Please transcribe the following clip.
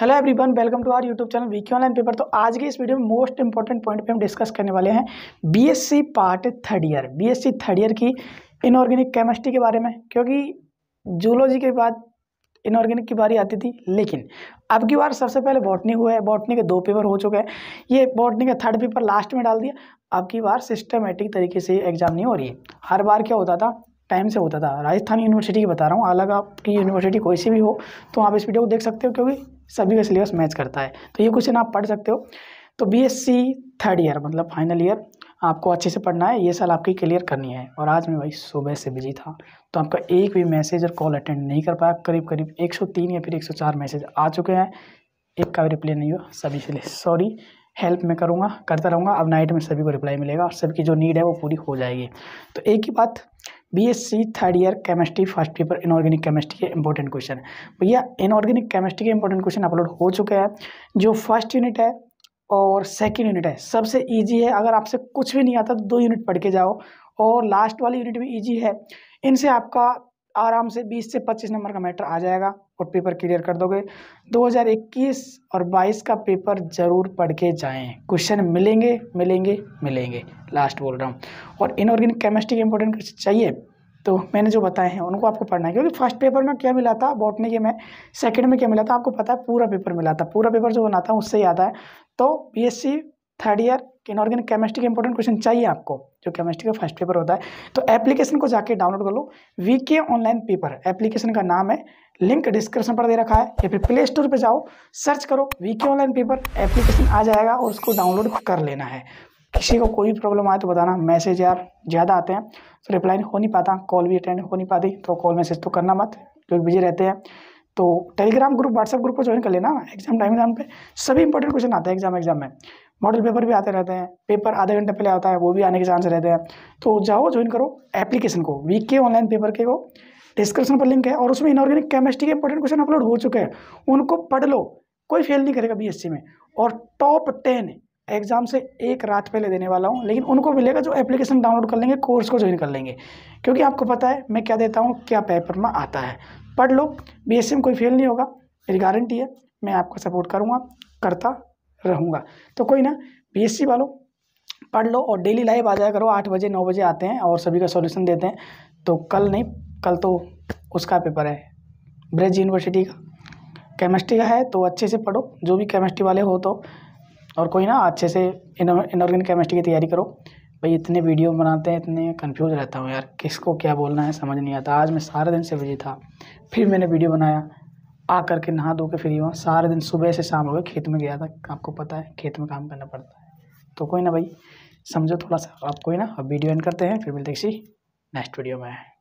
hello everyone welcome to our YouTube channel VK online paper तो आज के इस वीडियो में मोस्ट इंपॉर्टेंट पॉइंट पे हम डिस्कस करने वाले हैं BSc part third year BSc third year की इनऑर्गेनिक केमिस्ट्री के बारे में क्योंकि जूलॉजी के बाद इनऑर्गेनिक की बारी आती थी लेकिन अब की बार सबसे पहले बॉटनी हुआ है बॉटनी के दो पेपर हो चुके हैं ये बॉटनी का थर्ड पेपर लास्ट में डाल दिया अब की बार सिस्टमेटिक तरीके से एग्जाम नहीं हो रही है हर बार क्या होता था टाइम से होता था राजस्थान यूनिवर्सिटी की बता रहा हूँ अलग आपकी यूनिवर्सिटी कोई सी भी हो तो आप इस वीडियो को देख सकते हो क्योंकि सभी का सिलेबस मैच करता है तो ये क्वेश्चन आप पढ़ सकते हो तो बीएससी थर्ड ईयर मतलब फाइनल ईयर आपको अच्छे से पढ़ना है ये साल आपकी क्लियर करनी है और आज मैं भाई सुबह से बिजी था तो आपका एक भी मैसेज और कॉल अटेंड नहीं कर पाया करीब करीब तीन या फिर चार मैसेज आ चुके हैं एक का भी रिप्लाई नहीं हुआ सभी से सॉरी हेल्प मैं करूँगा करता रहूँगा अब नाइट में सभी को रिप्लाई मिलेगा और सबकी जो नीड है वो पूरी हो जाएगी तो एक ही बात BSc third year chemistry first paper inorganic chemistry के इंपॉर्टेंट क्वेश्चन भैया इनऑर्गेनिक केमिस्ट्री के इंपॉर्टेंट क्वेश्चन अपलोड हो चुके हैं जो फर्स्ट यूनिट है और सेकेंड यूनिट है सबसे ईजी है अगर आपसे कुछ भी नहीं आता तो दो यूनिट पढ़ के जाओ और लास्ट वाली यूनिट भी ईजी है इनसे आपका आराम से 20 से 25 नंबर का मैटर आ जाएगा और पेपर क्लियर कर दोगे 2021 और 22 का पेपर ज़रूर पढ़ के जाएँ क्वेश्चन मिलेंगे मिलेंगे मिलेंगे लास्ट बोल रहा हूँ और इनऑर्गेनिक केमिस्ट्री के इंपॉर्टेंट चाहिए तो मैंने जो बताए हैं उनको आपको पढ़ना है क्योंकि फर्स्ट पेपर में क्या मिला था बॉटनी के में सेकंड में क्या मिला था आपको पता है पूरा पेपर मिला था पूरा पेपर जो बना था उससे ही आता है तो बीएससी थर्ड ईयर कि इनऑर्गेनिक केमिस्ट्री के इंपॉर्टेंट क्वेश्चन चाहिए आपको जो केमिस्ट्री का फर्स्ट पेपर होता है तो एप्लीकेशन को जाके डाउनलोड कर लो V K online paper application का नाम है लिंक डिस्क्रिप्शन पर दे रखा है या फिर प्ले स्टोर पर जाओ सर्च करो we K online paper application आ जाएगा और उसको डाउनलोड कर लेना है किसी को कोई भी प्रॉब्लम आए तो बताना मैसेज यार ज़्यादा आते हैं तो रिप्लाई हो नहीं पाता कॉल भी अटेंड हो नहीं पाती तो कॉल मैसेज तो करना मत लोग बिजी रहते हैं तो टेलीग्राम ग्रुप व्हाट्सएप ग्रुप को ज्वाइन कर लेना एग्जाम टाइम एग्जाम पे सभी इंपॉर्टेंट क्वेश्चन आते हैं एग्जाम एग्जाम में मॉडल पेपर भी आते रहते हैं पेपर आधे घंटे पहले आता है वो भी आने के चांस रहते हैं तो जाओ ज्वाइन करो एप्लीकेशन को वीक के ऑनलाइन पेपर के वो डिस्क्रिप्शन पर लिंक है और उसमें इनऑर्गेनिक केमिस्ट्री के इंपॉर्टेंट क्वेश्चन अपलोड हो चुके हैं उनको पढ़ लो कोई फेल नहीं करेगा बी में और टॉप टेन एग्ज़ाम से एक रात पहले देने वाला हूँ लेकिन उनको मिलेगा जो एप्लीकेशन डाउनलोड कर लेंगे कोर्स को ज्वाइन कर लेंगे क्योंकि आपको पता है मैं क्या देता हूँ क्या पेपर में आता है पढ़ लो बी में कोई फेल नहीं होगा मेरी गारंटी है मैं आपका सपोर्ट करूँगा करता रहूँगा तो कोई ना बीएससी वालों पढ़ लो और डेली लाइव आ जाया करो आठ बजे नौ बजे आते हैं और सभी का सॉल्यूशन देते हैं तो कल नहीं कल तो उसका पेपर है ब्रेज यूनिवर्सिटी का केमिस्ट्री का है तो अच्छे से पढ़ो जो भी केमिस्ट्री वाले हो तो और कोई ना अच्छे से इनऑर्गेनिक केमिस्ट्री की तैयारी करो भाई इतने वीडियो बनाते हैं इतने कंफ्यूज रहता हूँ यार किसको क्या बोलना है समझ नहीं आता आज मैं सारा दिन से बिजी था फिर मैंने वीडियो बनाया आ करके नहा धो के फिर ही सारे दिन सुबह से शाम हो गए खेत में गया था आपको पता है खेत में काम करना पड़ता है तो कोई ना भाई समझो थोड़ा सा आप कोई ना अब वीडियो एंड करते हैं फिर मिलते किसी नेक्स्ट वीडियो में